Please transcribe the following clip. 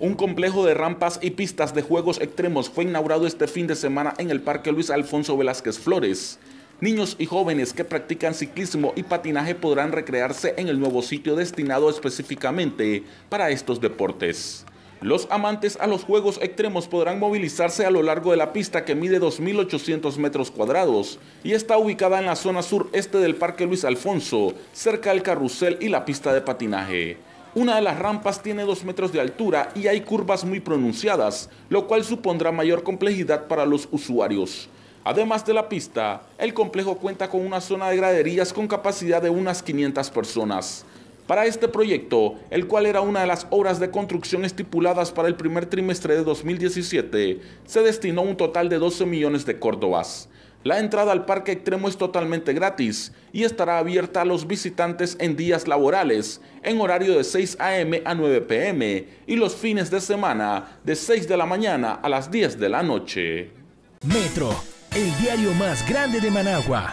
Un complejo de rampas y pistas de juegos extremos fue inaugurado este fin de semana en el Parque Luis Alfonso Velázquez Flores. Niños y jóvenes que practican ciclismo y patinaje podrán recrearse en el nuevo sitio destinado específicamente para estos deportes. Los amantes a los juegos extremos podrán movilizarse a lo largo de la pista que mide 2.800 metros cuadrados y está ubicada en la zona sureste del Parque Luis Alfonso, cerca del carrusel y la pista de patinaje. Una de las rampas tiene 2 metros de altura y hay curvas muy pronunciadas, lo cual supondrá mayor complejidad para los usuarios. Además de la pista, el complejo cuenta con una zona de graderías con capacidad de unas 500 personas. Para este proyecto, el cual era una de las obras de construcción estipuladas para el primer trimestre de 2017, se destinó un total de 12 millones de córdobas. La entrada al parque extremo es totalmente gratis y estará abierta a los visitantes en días laborales, en horario de 6 a.m. a 9 p.m. y los fines de semana de 6 de la mañana a las 10 de la noche. Metro, el diario más grande de Managua.